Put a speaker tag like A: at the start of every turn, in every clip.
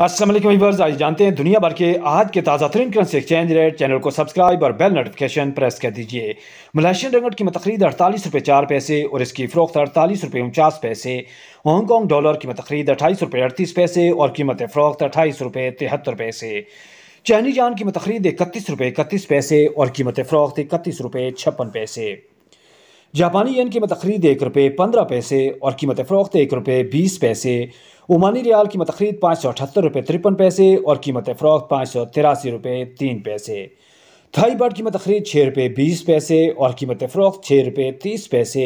A: असल आज जानते हैं दुनिया भर के आज के ताज़ा तरीन करंसी एक्सचेंज रेट चैनल को सब्सक्राइब और बेल नोटिफिकेशन प्रेस कर दीजिए मलेशियन रंगट की मतरीद अड़तालीस रुपये चार पैसे और इसकी फ़रोख्त अड़तालीस रुपये उनचास पैसे हांगकॉन्ग डॉलर की मतरीद अट्ठाईस रुपये अड़तीस पैसे और कीमत फ़रोख्त अट्ठाईस रुपये तिहत्तर पैसे चैनी जान की मतरीद इकतीस रुपये इकतीस पैसे और कीमत फ़रोख्त इकतीस रुपये छप्पन पैसे जापानी यन कीमत खरीद एक रुपये पंद्रह पैसे और कीमत फ़रोख्त एक रुपये बीस पैसे ओमानी रियाल कीमत खरीद पाँच सौ अठहत्तर रुपये तिरपन पैसे और कीमत फ़रोख्त पाँच सौ तिरासी रुपये तीन पैसे थाई बर्ड कीमत खरीद छः रुपये बीस पैसे और कीमत फ़रोख्त छः रुपये तीस पैसे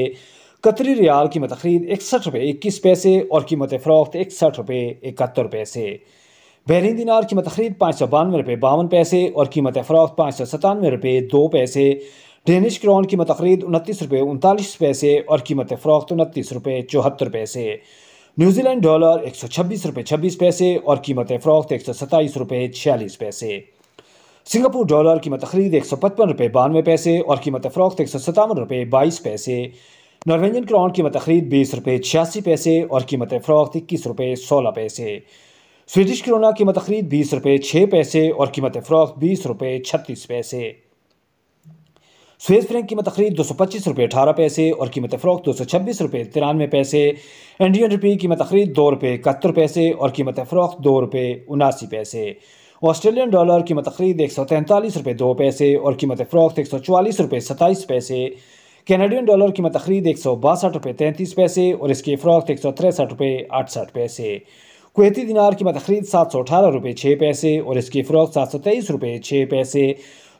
A: कतरी रियाल कीमत खरीद इकसठ रुपये इक्कीस पैसे और कीमत फ़रोख्त इकसठ रुपये इकहत्तर पैसे बहरीन दिनार कीमत खरीद पाँच सौ बानवे रुपये बावन पैसे और कीमत फ़रोख्त पाँच सौ सतानवे रुपये दो पैसे डेनिश क्रॉन की तकरीद उनतीस रुपये उनतालीस पैसे और कीमत फ़रोख्त उनतीस रुपये चौहत्तर पैसे न्यूजीलैंड डॉलर एक सौ छब्बीस रुपये छब्बीस पैसे और कीमत फ़रोख्त एक सौ सत्ताईस रुपये छियालीस पैसे सिंगापुर डॉलर की तकरीद एक सौ पचपन रुपये बानवे पैसे और कीमत फ़रोख्त एक सौ सतावन रुपये बाईस पैसे नॉर्वेजन क्रॉन की तकरीद बीस रुपये छियासी पैसे और कीमत फ़रोख्त इक्कीस रुपये सोलह पैसे स्वीडिश क्रोना की तकरीद बीस रुपये छः पैसे और कीमत फ़रोख्त बीस रुपये छत्तीस पैसे स्वेज फ्रेंक कीमत खरीद दो सौ पच्चीस रुपये अठारह पैसे और कीमत फ़रोख दो सौ छब्बीस रुपये तिरानवे पैसे इंडियन रुपये कीमत खरीद दो रुपये इकहत्तर पैसे और कीमत फ़रोख दो रुपये उनासी पैसे ऑस्ट्रेलियन डॉलर कीमत खरीद एक सौ तैंतालीस रुपये दो पैसे और कीमत फ़रोख्त एक सौ चवालीस रुपये सत्ताईस पैसे कैनेडियन डॉलर कीमत खरीद एक सौ बासठ रुपये तैंतीस पैसे और इसकी फरोख एक सौ तिरसठ रुपये अड़सठ पैसे कुवैती दिनार कीमत खरीद सात सौ अठारह रुपये छः पैसे और इसकी फरोख सात सौ तेईस रुपये छः पैसे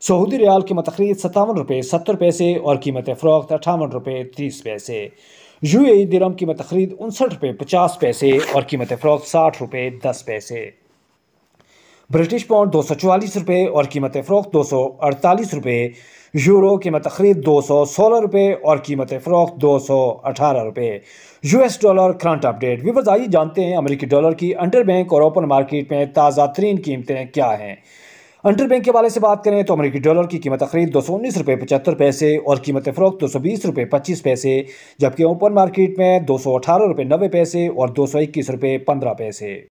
A: सऊदी रियाल कीमत खरीद सत्तावन रुपये सत्तर पैसे और कीमत फ़रोख्त अठावन रुपये तीस पैसे यू ए दिरम कीमत खरीद उनसठ रुपये पचास पैसे और कीमत फ़रोख्त साठ रुपये दस पैसे ब्रिटिश पाउंड दो सौ चवालीस रुपये और कीमत फ़रोख्त दो सौ अड़तालीस रुपये यूरो कीमत खरीद दो सौ सोलह रुपये और कीमत फ़रोख्त दो सौ अठारह रुपये U S dollar current update भी आइए जानते हैं अमरीकी डॉलर की अंडर बैंक और ओपन मार्केट में ताज़ा तरीन कीमतें क्या हैं अंटर बैंक के वाले से बात करें तो अमेरिकी डॉलर की कीमत खरीद दो सौ उन्नीस रुपये पचहत्तर पैसे और कीमत फ़रोख दो सौ बीस रुपये पच्चीस पैसे जबकि ओपन मार्केट में दो सौ अठारह रुपये नब्बे पैसे और दो सौ इक्कीस रुपये पंद्रह पैसे